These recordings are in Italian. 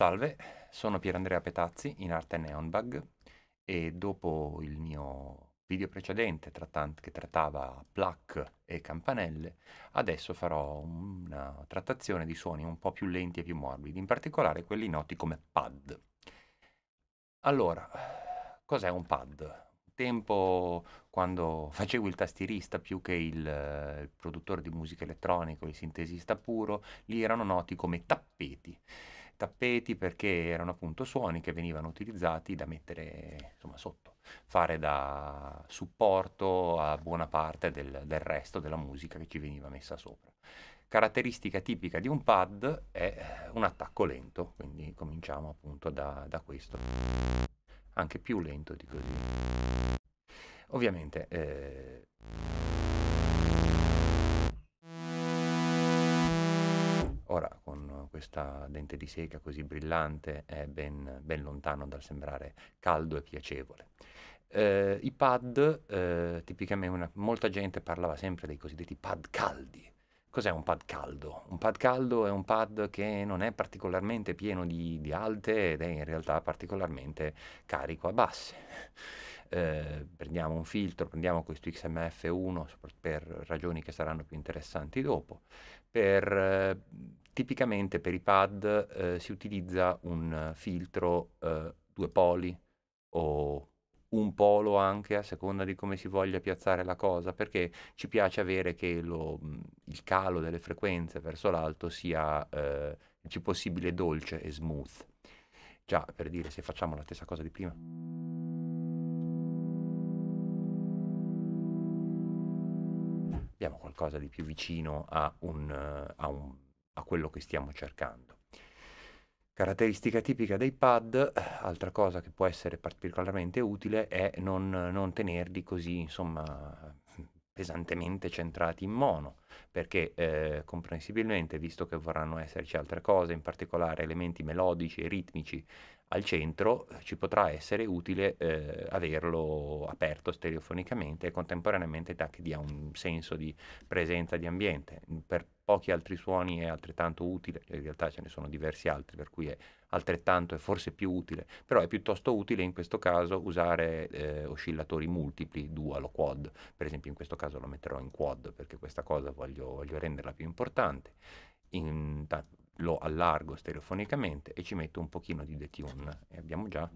Salve, sono Pierandrea Petazzi in arte Neonbug e dopo il mio video precedente trattant- che trattava plaque e campanelle, adesso farò una trattazione di suoni un po' più lenti e più morbidi, in particolare quelli noti come pad. Allora, cos'è un pad? Tempo quando facevo il tastierista più che il, il produttore di musica elettronica, il sintesista puro, lì erano noti come tappeti tappeti perché erano appunto suoni che venivano utilizzati da mettere insomma, sotto, fare da supporto a buona parte del, del resto della musica che ci veniva messa sopra caratteristica tipica di un pad è eh, un attacco lento, quindi cominciamo appunto da, da questo, anche più lento di così. Ovviamente eh, questa dente di seca così brillante è ben, ben lontano dal sembrare caldo e piacevole. Eh, I pad, eh, tipicamente una, molta gente parlava sempre dei cosiddetti pad caldi. Cos'è un pad caldo? Un pad caldo è un pad che non è particolarmente pieno di, di alte ed è in realtà particolarmente carico a basse. Eh, prendiamo un filtro, prendiamo questo XMF1 per ragioni che saranno più interessanti dopo, per eh, Tipicamente per i pad eh, si utilizza un filtro eh, due poli o un polo anche a seconda di come si voglia piazzare la cosa perché ci piace avere che lo, mm, il calo delle frequenze verso l'alto sia eh, il più possibile dolce e smooth. Già per dire se facciamo la stessa cosa di prima. abbiamo qualcosa di più vicino a un, eh, a un a quello che stiamo cercando. Caratteristica tipica dei pad, altra cosa che può essere particolarmente utile è non, non tenerli così insomma pesantemente centrati in mono, perché eh, comprensibilmente, visto che vorranno esserci altre cose, in particolare elementi melodici e ritmici al centro, ci potrà essere utile eh, averlo aperto stereofonicamente e contemporaneamente da che dia un senso di presenza di ambiente. Per pochi altri suoni è altrettanto utile, in realtà ce ne sono diversi altri per cui è altrettanto e forse più utile, però è piuttosto utile in questo caso usare eh, oscillatori multipli, dual o quad, per esempio in questo caso lo metterò in quad perché questa cosa voglio, voglio renderla più importante, in, ta, lo allargo stereofonicamente e ci metto un pochino di detune e abbiamo già...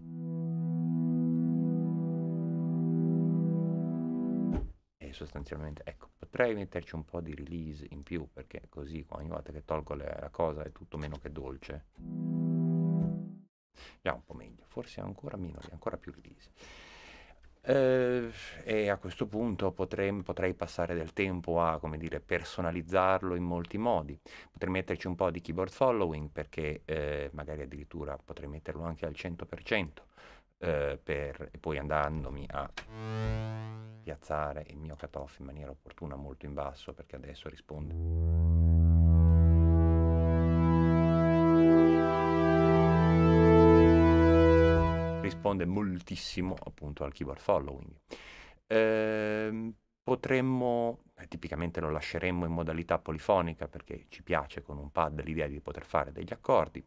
sostanzialmente ecco potrei metterci un po' di release in più perché così ogni volta che tolgo le, la cosa è tutto meno che dolce già un po' meglio forse ancora meno ancora più release eh, e a questo punto potrei, potrei, passare del tempo a come dire, personalizzarlo in molti modi. Potrei metterci un po' di keyboard following perché eh, magari addirittura potrei metterlo anche al 100% eh, per, e poi andandomi a piazzare il mio cutoff in maniera opportuna molto in basso perché adesso risponde. risponde moltissimo appunto al keyboard following. Eh, potremmo, eh, tipicamente lo lasceremmo in modalità polifonica perché ci piace con un pad l'idea di poter fare degli accordi,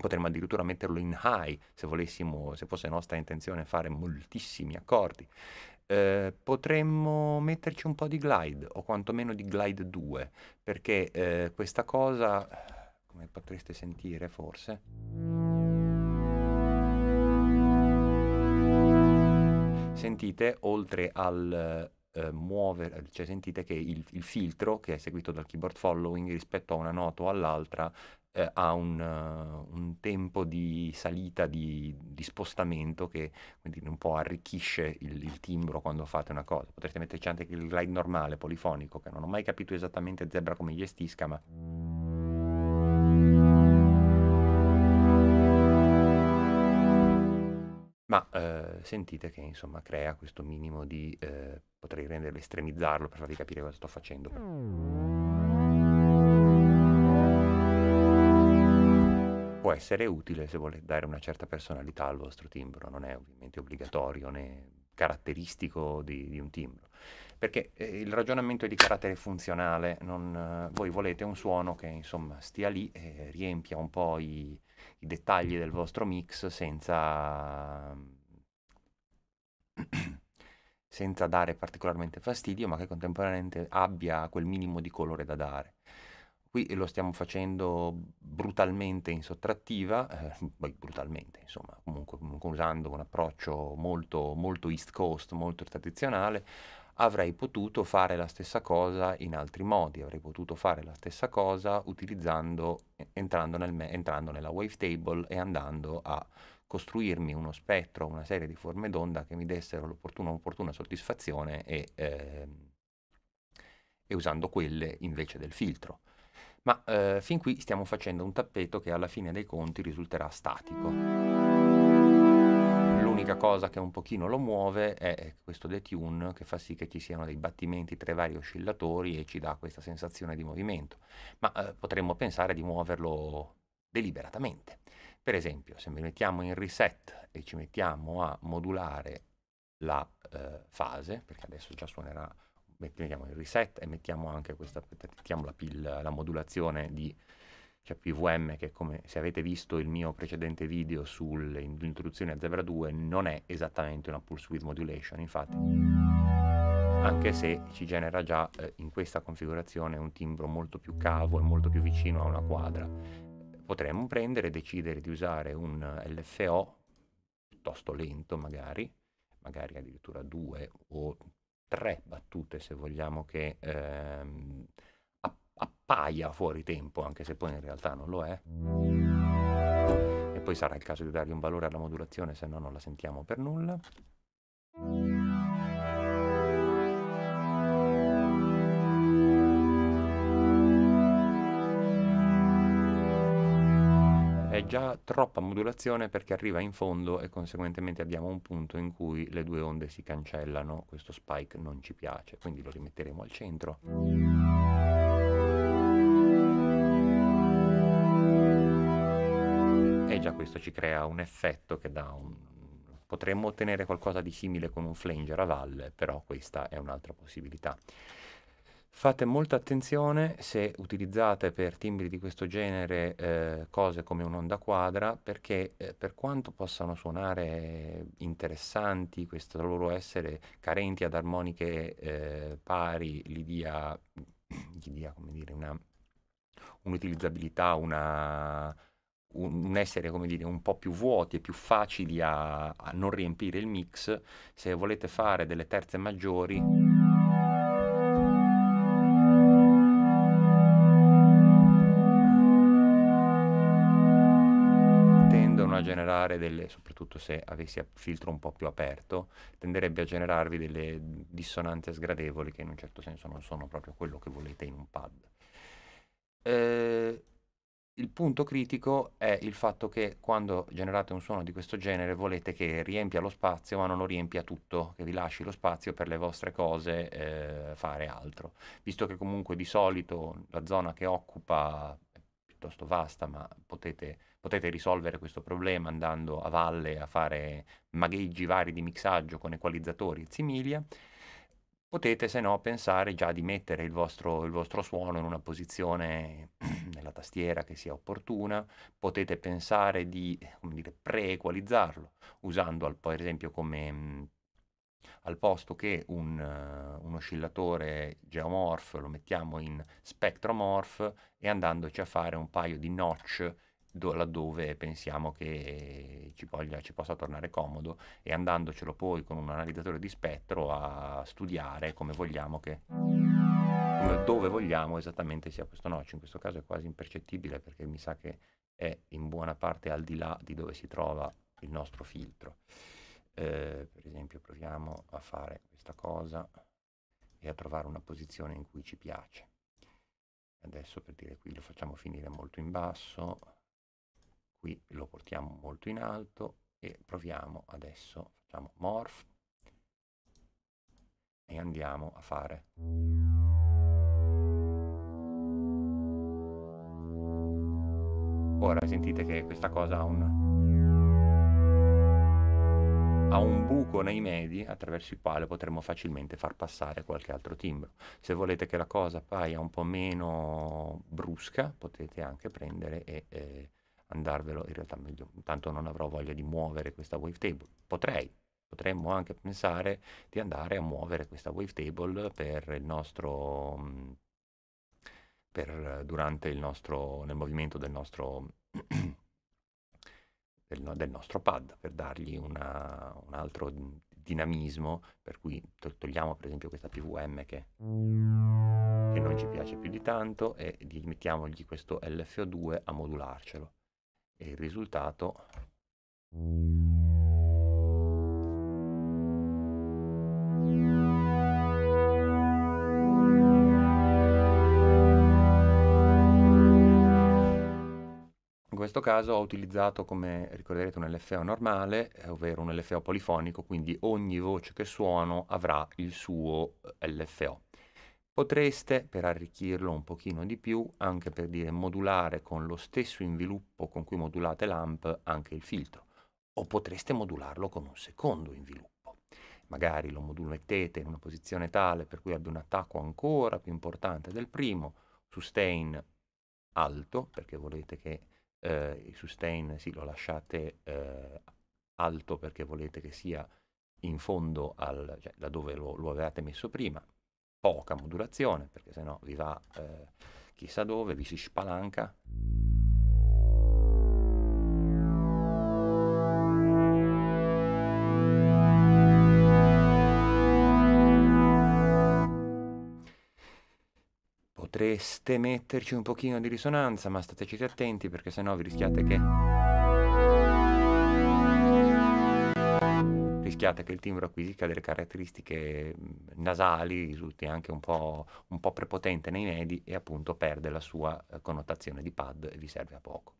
potremmo addirittura metterlo in high se volessimo, se fosse nostra intenzione fare moltissimi accordi. Eh, potremmo metterci un po' di glide o quantomeno di glide 2 perché eh, questa cosa come potreste sentire forse sentite oltre al eh, muovere, cioè sentite che il, il, filtro che è seguito dal keyboard following rispetto a una nota o all'altra eh, ha un, uh, un, tempo di salita, di, di spostamento che quindi, un po' arricchisce il, il, timbro quando fate una cosa. Potreste metterci anche il glide normale, polifonico, che non ho mai capito esattamente Zebra come gestisca, ma... Ma eh, sentite che insomma crea questo minimo di... Eh, potrei renderlo estremizzarlo per farvi capire cosa sto facendo. può essere utile se volete dare una certa personalità al vostro timbro, non è ovviamente obbligatorio né caratteristico di, di un timbro, perché eh, il ragionamento è di carattere funzionale, non, eh, voi volete un suono che insomma stia lì e riempia un po' i, i dettagli del vostro mix senza... senza dare particolarmente fastidio, ma che contemporaneamente abbia quel minimo di colore da dare. Qui lo stiamo facendo brutalmente in sottrattiva, eh, brutalmente insomma, comunque, comunque, usando un approccio molto, molto East Coast, molto tradizionale, avrei potuto fare la stessa cosa in altri modi, avrei potuto fare la stessa cosa utilizzando, entrando, nel, entrando nella wavetable e andando a costruirmi uno spettro, una serie di forme d'onda che mi dessero l'opportuna soddisfazione e, eh, e usando quelle invece del filtro ma eh, fin qui stiamo facendo un tappeto che alla fine dei conti risulterà statico. L'unica cosa che un pochino lo muove è questo detune che fa sì che ci siano dei battimenti tra i vari oscillatori e ci dà questa sensazione di movimento, ma eh, potremmo pensare di muoverlo deliberatamente. Per esempio, se mi mettiamo in reset e ci mettiamo a modulare la eh, fase, perché adesso già suonerà mettiamo il reset e mettiamo anche questa, mettiamo la, pill, la modulazione di cioè PVM che come se avete visto il mio precedente video sull'introduzione a Zebra 2 non è esattamente una pulse width modulation infatti anche se ci genera già eh, in questa configurazione un timbro molto più cavo e molto più vicino a una quadra potremmo prendere e decidere di usare un LFO piuttosto lento magari magari addirittura 2 o tre battute, se vogliamo, che ehm, appaia fuori tempo, anche se poi in realtà non lo è. E poi sarà il caso di dargli un valore alla modulazione, se no non la sentiamo per nulla. è già troppa modulazione perché arriva in fondo e conseguentemente abbiamo un punto in cui le due onde si cancellano, questo spike non ci piace, quindi lo rimetteremo al centro. E già questo ci crea un effetto che dà un... potremmo ottenere qualcosa di simile con un flanger a valle, però questa è un'altra possibilità. Fate molta attenzione se utilizzate per timbri di questo genere eh, cose come un'onda quadra perché eh, per quanto possano suonare interessanti, questo loro essere carenti ad armoniche eh, pari gli dia, gli dia dire, una, un'utilizzabilità, una, un, essere come dire un po' più vuoti e più facili a, a non riempire il mix, se volete fare delle terze maggiori... generare delle, soprattutto se avessi il filtro un po' più aperto, tenderebbe a generarvi delle dissonanze sgradevoli che in un certo senso non sono proprio quello che volete in un pad. Eh, il punto critico è il fatto che quando generate un suono di questo genere volete che riempia lo spazio ma non lo riempia tutto, che vi lasci lo spazio per le vostre cose eh, fare altro, visto che comunque di solito la zona che occupa è piuttosto vasta ma potete potete risolvere questo problema andando a valle a fare magheggi vari di mixaggio con equalizzatori e similia, potete se no pensare già di mettere il vostro, il vostro, suono in una posizione nella tastiera che sia opportuna, potete pensare di dire, pre-equalizzarlo usando al, per esempio come mm, al posto che un, uh, un, oscillatore geomorph lo mettiamo in spectromorph e andandoci a fare un paio di notch laddove pensiamo che ci, voglia, ci, possa tornare comodo e andandocelo poi con un analizzatore di spettro a studiare come vogliamo che come dove vogliamo esattamente sia questo noccio in questo caso è quasi impercettibile perché mi sa che è in buona parte al di là di dove si trova il nostro filtro eh, per esempio proviamo a fare questa cosa e a trovare una posizione in cui ci piace adesso per dire qui lo facciamo finire molto in basso qui lo portiamo molto in alto e proviamo adesso, facciamo morph e andiamo a fare. Ora sentite che questa cosa ha un, ha un buco nei medi attraverso il quale potremmo facilmente far passare qualche altro timbro. Se volete che la cosa paia un po' meno brusca potete anche prendere e... Eh, andarvelo in realtà meglio, tanto non avrò voglia di muovere questa wavetable. Potrei, potremmo anche pensare di andare a muovere questa wavetable per il nostro mm, per, durante il nostro nel movimento del nostro del, del, nostro pad per dargli una, un altro dinamismo per cui togliamo per esempio questa PVM che, che non ci piace più di tanto e mettiamogli questo LFO2 a modularcelo e il risultato In questo caso ho utilizzato, come ricorderete, un LFO normale, eh, ovvero un LFO polifonico, quindi ogni voce che suono avrà il suo eh, LFO. Potreste, per arricchirlo un pochino di più, anche per dire modulare con lo stesso inviluppo con cui modulate l'AMP anche il filtro, o potreste modularlo con un secondo inviluppo. Magari lo mettete in una posizione tale per cui abbia un attacco ancora più importante del primo, sustain alto, perché volete che eh, il sustain sì, lo lasciate eh, alto perché volete che sia in fondo al, cioè, da dove lo, lo avevate messo prima, poca modulazione, perché sennò vi va eh, chissà dove, vi si spalanca. Potreste metterci un pochino di risonanza, ma stateci attenti perché sennò vi rischiate che... rischiate che il timbro acquisisca delle caratteristiche mhmm, nasali, risulti anche un po', un po prepotente nei medi e appunto perde la sua eh, connotazione di pad e vi serve a poco.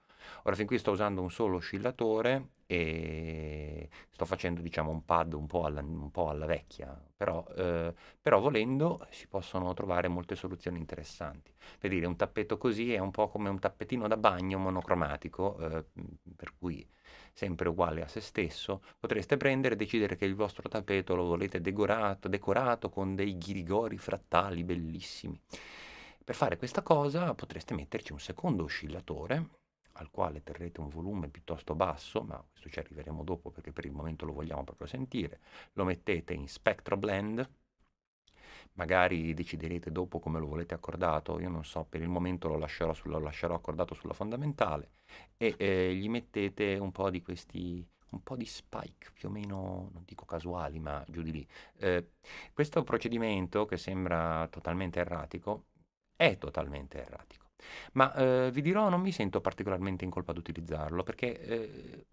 Ora fin qui sto usando un solo oscillatore e sto facendo diciamo un pad un po' alla, un po alla vecchia, però, eh, però, volendo si possono trovare molte soluzioni interessanti. Per dire un tappeto così è un po' come un tappetino da bagno monocromatico, eh, per cui sempre uguale a se stesso, potreste prendere e decidere che il vostro tappeto lo volete decorato, decorato con dei ghirigori frattali bellissimi. Per fare questa cosa potreste metterci un secondo oscillatore al quale terrete un volume piuttosto basso, ma questo ci arriveremo dopo perché per il momento lo vogliamo proprio sentire, lo mettete in Spectro Blend, magari deciderete dopo come lo volete accordato, io non so, per il momento lo lascerò, sulla, lo lascerò accordato sulla fondamentale e eh, gli mettete un po' di questi un po' di spike più o meno, non dico casuali, ma giù di lì. Eh, questo procedimento, che sembra totalmente erratico, è totalmente erratico ma eh, vi dirò non mi sento particolarmente in colpa ad utilizzarlo perché eh,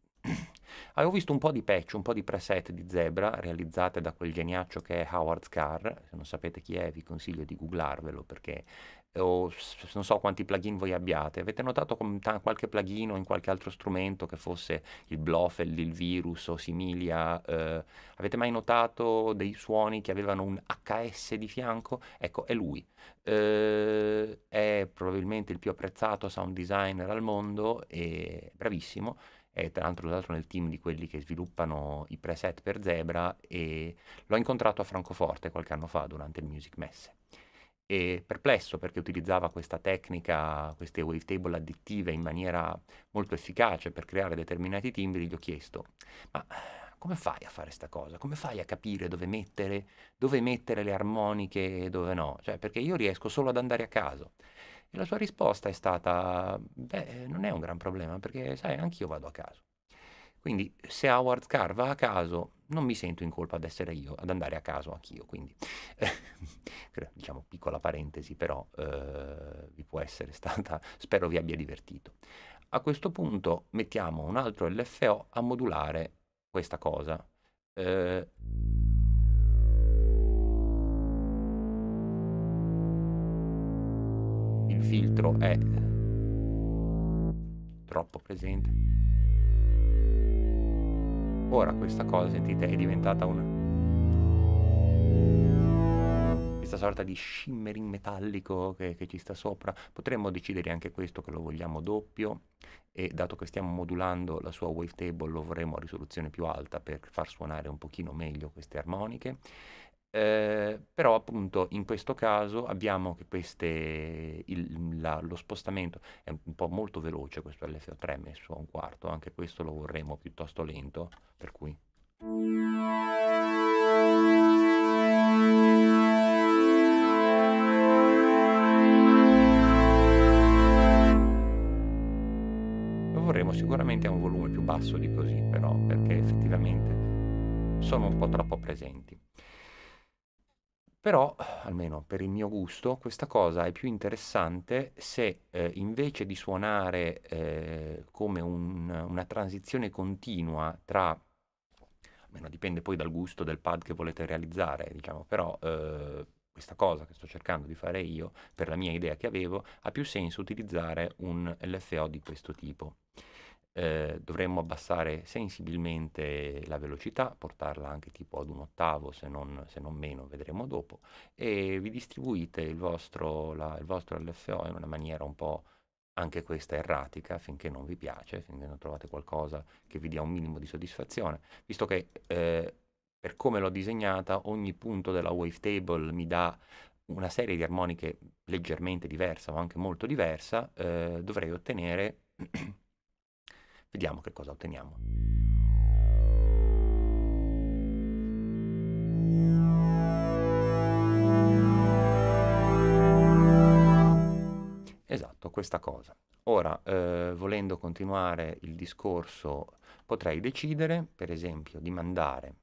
Avevo ah, visto un po' di patch, un po' di preset di Zebra realizzate da quel geniaccio che è Howard Carr. se non sapete chi è vi consiglio di googlarvelo perché eh, o non so quanti plugin voi abbiate, avete notato com- ta- qualche plugin o in qualche altro strumento che fosse il Blofeld, il Virus o Similia, eh, avete mai notato dei suoni che avevano un HS di fianco? Ecco, è lui, eh, è probabilmente il più apprezzato sound designer al mondo, è bravissimo, è tra l'altro usato nel team di quelli che sviluppano i preset per Zebra e l'ho incontrato a Francoforte qualche anno fa durante il Music Messe. E perplesso perché utilizzava questa tecnica, queste wavetable additive in maniera molto efficace per creare determinati timbri, gli ho chiesto, ma come fai a fare questa cosa? Come fai a capire dove mettere, dove mettere le armoniche e dove no? Cioè, perché io riesco solo ad andare a caso. E la sua risposta è stata, beh, non è un gran problema perché, sai, anch'io vado a caso. Quindi se Howard Carr va a caso, non mi sento in colpa ad essere io, ad andare a caso anch'io. Quindi, diciamo, piccola parentesi, però eh, vi può essere stata, spero vi abbia divertito. A questo punto mettiamo un altro LFO a modulare questa cosa. Eh, il filtro è troppo presente. Ora questa cosa, sentite, è diventata una... Questa sorta di shimmering metallico che, che ci sta sopra. Potremmo decidere anche questo che lo vogliamo doppio e dato che stiamo modulando la sua wavetable lo vorremmo a risoluzione più alta per far suonare un pochino meglio queste armoniche Ehm, però appunto in questo caso abbiamo che queste, il, la, lo spostamento è un po' molto veloce questo LFO3 messo a un quarto, anche questo lo vorremmo piuttosto lento, per cui... Lo vorremmo sicuramente a un volume più basso di così però, perché effettivamente sono un po' troppo presenti. Però, almeno per il mio gusto, questa cosa è più interessante se eh, invece di suonare eh, come un, una transizione continua tra, almeno dipende poi dal gusto del pad che volete realizzare, diciamo, però eh, questa cosa che sto cercando di fare io, per la mia idea che avevo, ha più senso utilizzare un LFO di questo tipo eh, dovremmo abbassare sensibilmente la velocità, portarla anche tipo ad un ottavo se non, se non meno, vedremo dopo, e vi distribuite il vostro, la, il vostro LFO in una maniera un po' anche questa erratica finché non vi piace, finché non trovate qualcosa che vi dia un minimo di soddisfazione, visto che eh, per come l'ho disegnata ogni punto della wavetable mi dà una serie di armoniche leggermente diversa o anche molto diversa, eh, dovrei ottenere Vediamo che cosa otteniamo. Esatto, questa cosa. Ora, eh, volendo continuare il discorso, potrei decidere, per esempio, di mandare...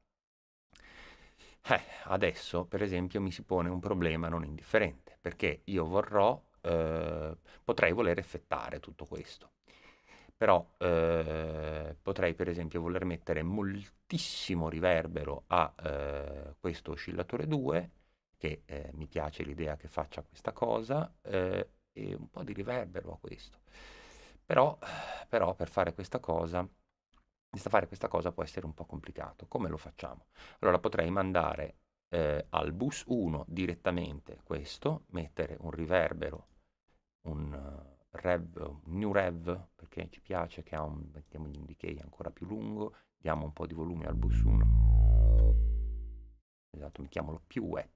Eh, adesso, per esempio, mi si pone un problema non indifferente, perché io vorrò, eh, potrei voler effettare tutto questo però eh, potrei per esempio voler mettere moltissimo riverbero a eh, questo oscillatore 2 che eh, mi piace l'idea che faccia questa cosa eh, e un po' di riverbero a questo però, però per fare questa cosa fare questa cosa può essere un po' complicato come lo facciamo? allora potrei mandare eh, al bus 1 direttamente questo mettere un riverbero un rev, new rev, perché ci piace che ha un, mettiamogli un decay ancora più lungo, diamo un po' di volume al bus 1. Esatto, mettiamolo più wet.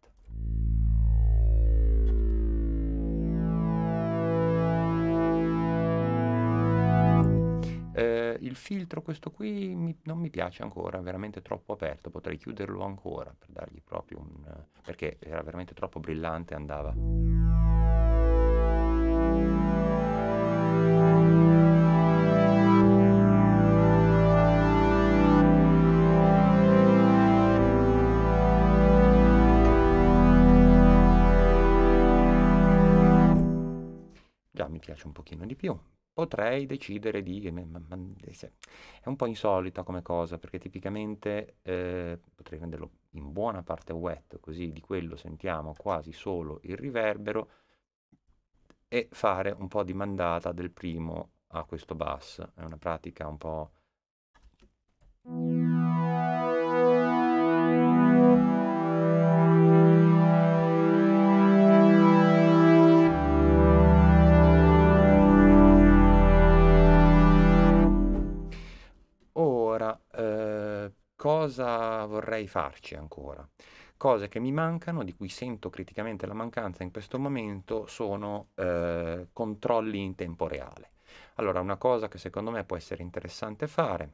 Eh, il filtro questo qui mi, non mi piace ancora, è veramente troppo aperto, potrei chiuderlo ancora per dargli proprio un... perché era veramente troppo brillante andava. pochino di più. Potrei decidere di... Eh, è un po' insolita come cosa perché tipicamente eh, potrei renderlo in buona parte wet, così di quello sentiamo quasi solo il riverbero e fare un po' di mandata del primo a questo bass. È una pratica un po' cosa vorrei farci ancora. Cose che mi mancano, di cui sento criticamente la mancanza in questo momento, sono eh, controlli in tempo reale. Allora, una cosa che secondo me può essere interessante fare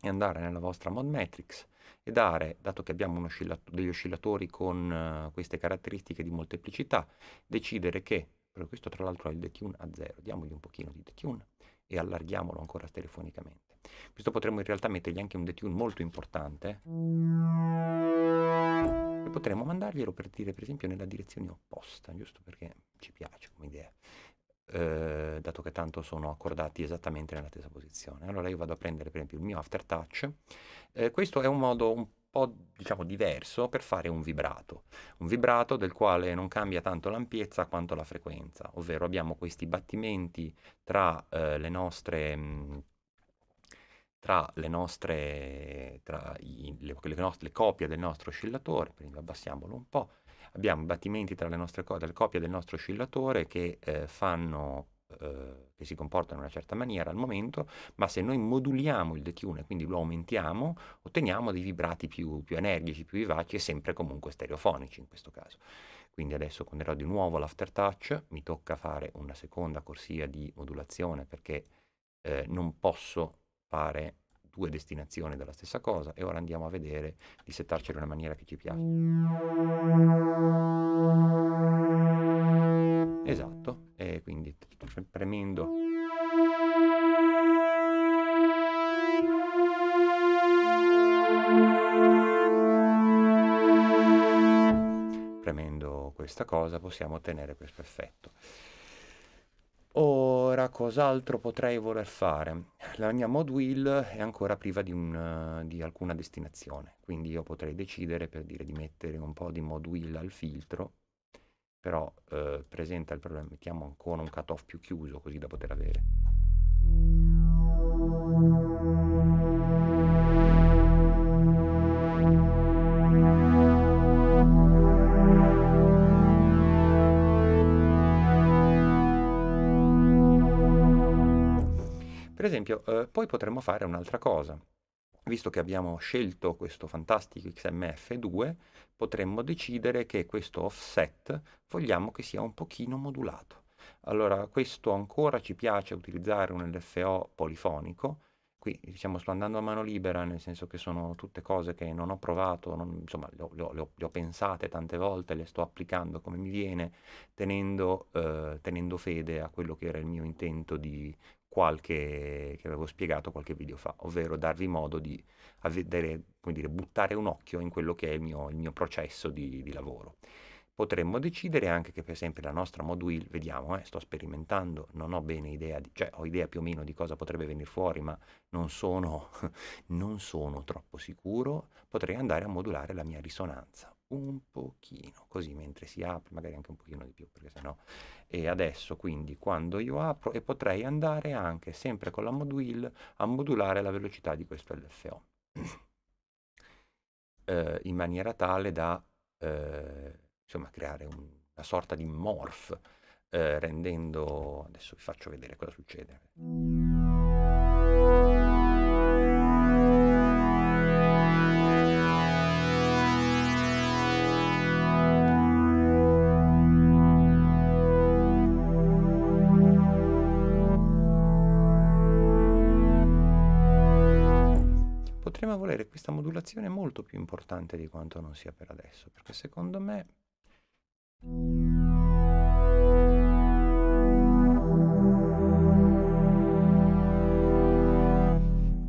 è andare nella vostra mod matrix e dare, dato che abbiamo oscillato- degli oscillatori con uh, queste caratteristiche di molteplicità, decidere che, per questo tra l'altro è il detune a zero, diamogli un pochino di detune e allarghiamolo ancora telefonicamente questo potremmo in realtà mettergli anche un detune molto importante e potremmo mandarglielo per dire per esempio nella direzione opposta, giusto perché ci piace come idea. Eh, dato che tanto sono accordati esattamente nella stessa posizione. Allora io vado a prendere per esempio il mio aftertouch. Eh, questo è un modo un po' diciamo diverso per fare un vibrato, un vibrato del quale non cambia tanto l'ampiezza quanto la frequenza, ovvero abbiamo questi battimenti tra eh, le nostre... Mh, tra le nostre, tra i, le, le, nostre, le copie del nostro oscillatore, quindi abbassiamolo un po', abbiamo battimenti tra le nostre co- le copie del nostro oscillatore che eh, fanno eh, che si comportano in una certa maniera al momento, ma se noi moduliamo il detune, quindi lo aumentiamo, otteniamo dei vibrati più, più, energici, più vivaci e sempre comunque stereofonici in questo caso. Quindi adesso conderò di nuovo l'aftertouch, mi tocca fare una seconda corsia di modulazione perché eh, non posso fare due destinazioni della stessa cosa e ora andiamo a vedere di settarcelo in una maniera che ci piace. Esatto, e quindi premendo premendo questa cosa possiamo ottenere questo effetto allora cos'altro potrei voler fare? La mia mod wheel è ancora priva di, un, eh, di, alcuna destinazione, quindi io potrei decidere per dire di mettere un po' di mod wheel al filtro, però eh, presenta il problema, mettiamo ancora un cutoff più chiuso così da poter avere. esempio, eh, poi potremmo fare un'altra cosa. Visto che abbiamo scelto questo fantastico XMF2, potremmo decidere che questo offset vogliamo che sia un pochino modulato. Allora, questo ancora ci piace utilizzare un LFO polifonico, qui diciamo sto andando a mano libera nel senso che sono tutte cose che non ho provato non, insomma le ho, le, ho, le ho, pensate tante volte le sto applicando come mi viene tenendo, eh, tenendo fede a quello che era il mio intento di qualche, che avevo spiegato qualche video fa, ovvero darvi modo di avvedere, come dire, buttare un occhio in quello che è il mio, il mio processo di, di, lavoro. Potremmo decidere anche che per esempio la nostra module, vediamo, eh, sto sperimentando, non ho bene idea, di, cioè ho idea più o meno di cosa potrebbe venire fuori, ma non sono, non sono troppo sicuro, potrei andare a modulare la mia risonanza un pochino, così mentre si apre, magari anche un pochino di più, perché sennò... E adesso quindi quando io apro e potrei andare anche sempre con la modwheel a modulare la velocità di questo LFO. eh, in maniera tale da eh, insomma, creare un, una sorta di morph eh, rendendo adesso vi faccio vedere cosa succede modulazione è molto più importante di quanto non sia per adesso, perché secondo me...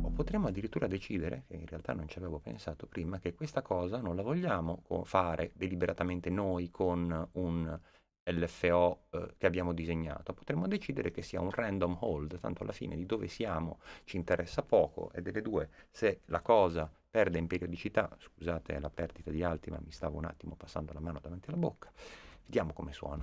O potremmo addirittura decidere, che in realtà non ci avevo pensato prima, che questa cosa non la vogliamo fare deliberatamente noi con un LFO eh, che abbiamo disegnato, potremmo decidere che sia un random hold, tanto alla fine di dove siamo ci interessa poco e delle due se la cosa perde in periodicità, scusate la perdita di alti ma mi stavo un attimo passando la mano davanti alla bocca, vediamo come suona.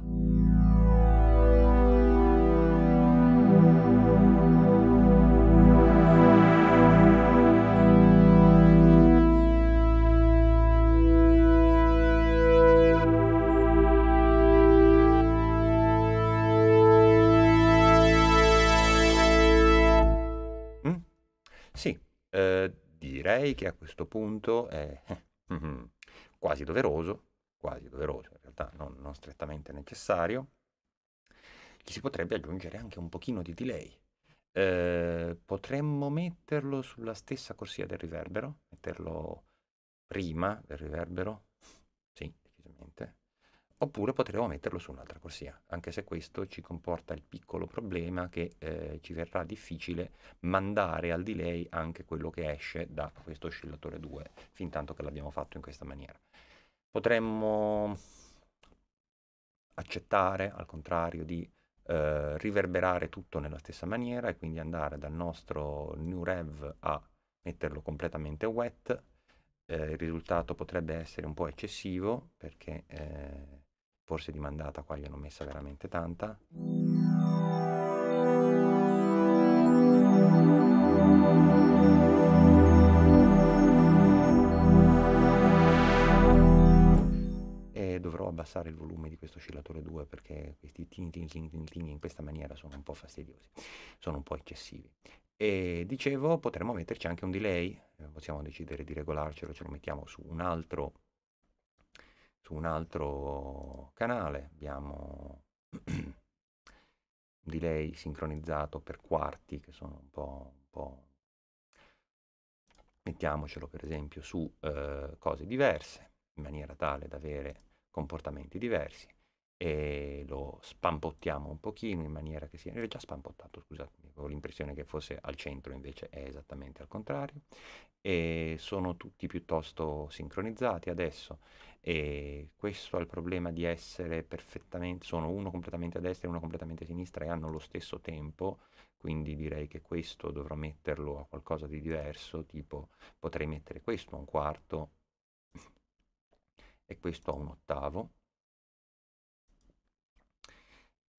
Mm? Sì, eh, direi che a questo punto è eh, mm-hmm, quasi doveroso, quasi doveroso, in realtà non, non strettamente necessario, ci si potrebbe aggiungere anche un pochino di delay. Eh, potremmo metterlo sulla stessa corsia del riverbero, metterlo prima del riverbero, oppure potremmo metterlo su un'altra corsia, anche se questo ci comporta il piccolo problema che eh, ci verrà difficile mandare al delay anche quello che esce da questo oscillatore 2, fin tanto che l'abbiamo fatto in questa maniera. Potremmo accettare, al contrario, di eh, riverberare tutto nella stessa maniera e quindi andare dal nostro new rev a metterlo completamente wet, eh, il risultato potrebbe essere un po' eccessivo perché eh, forse di mandata qua gli hanno messa veramente tanta. E dovrò abbassare il volume di questo oscillatore 2 perché questi tin tin tin tin tin in questa maniera sono un po' fastidiosi, sono un po' eccessivi. E dicevo, potremmo metterci anche un delay, eh, possiamo decidere di regolarcelo, ce lo mettiamo su un altro su un altro canale, abbiamo un delay sincronizzato per quarti che sono un po', un po mettiamocelo per esempio su eh, cose diverse in maniera tale da avere comportamenti diversi e lo spampottiamo un pochino in maniera che sia... è già spampottato, scusate, avevo l'impressione che fosse al centro, invece è esattamente al contrario. E sono tutti piuttosto sincronizzati adesso e questo ha il problema di essere perfettamente... sono uno completamente a destra e uno completamente a sinistra e hanno lo stesso tempo, quindi direi che questo dovrò metterlo a qualcosa di diverso, tipo potrei mettere questo a un quarto e questo a un ottavo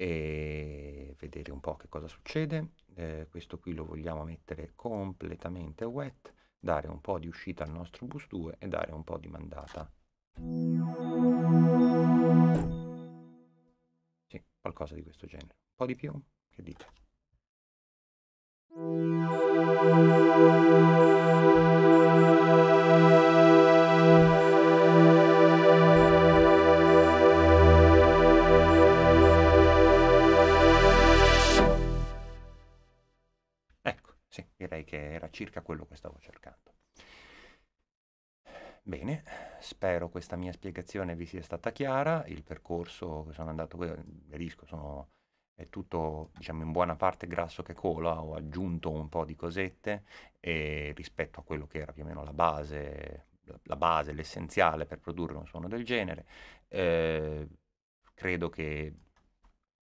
e vedere un po' che cosa succede. Eh, questo qui lo vogliamo mettere completamente wet, dare un po' di uscita al nostro bus 2 e dare un po' di mandata. Sì, qualcosa di questo genere. Un po' di più? Che dite? quello che stavo cercando. Bene, spero questa mia spiegazione vi sia stata chiara, il percorso che sono andato, risco, sono, è tutto diciamo in buona parte grasso che cola, ho aggiunto un po' di cosette e rispetto a quello che era più o meno la base, la base l'essenziale per produrre un suono del genere, eh, credo che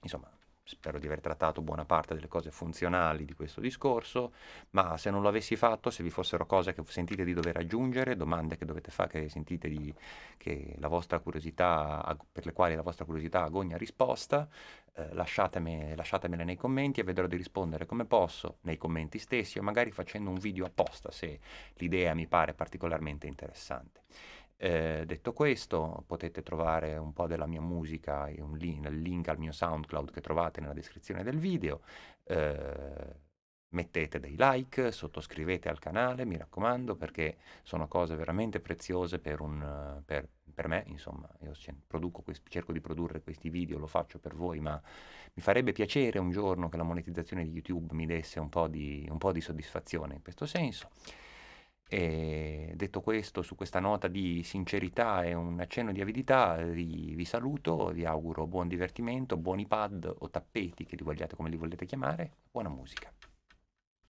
insomma spero di aver trattato buona parte delle cose funzionali di questo discorso, ma se non l'avessi fatto, se vi fossero cose che sentite di dover aggiungere, domande che dovete fare, che sentite di, che la vostra curiosità, per le quali la vostra curiosità agogna risposta, eh, lasciatemi, lasciatemele nei commenti e vedrò di rispondere come posso nei commenti stessi o magari facendo un video apposta se l'idea mi pare particolarmente interessante. Eh, detto questo, potete trovare un po' della mia musica e un link, link, al mio SoundCloud che trovate nella descrizione del video. Eh, mettete dei like, sottoscrivete al canale, mi raccomando, perché sono cose veramente preziose per, un, per, per me. Insomma, io questi, cerco di produrre questi video, lo faccio per voi, ma mi farebbe piacere un giorno che la monetizzazione di YouTube mi desse un po' di, un po di soddisfazione in questo senso. E eh, detto questo, su questa nota di sincerità e un accenno di avidità, vi, vi, saluto, vi auguro buon divertimento, buoni pad o tappeti che li vogliate come li volete chiamare, buona musica.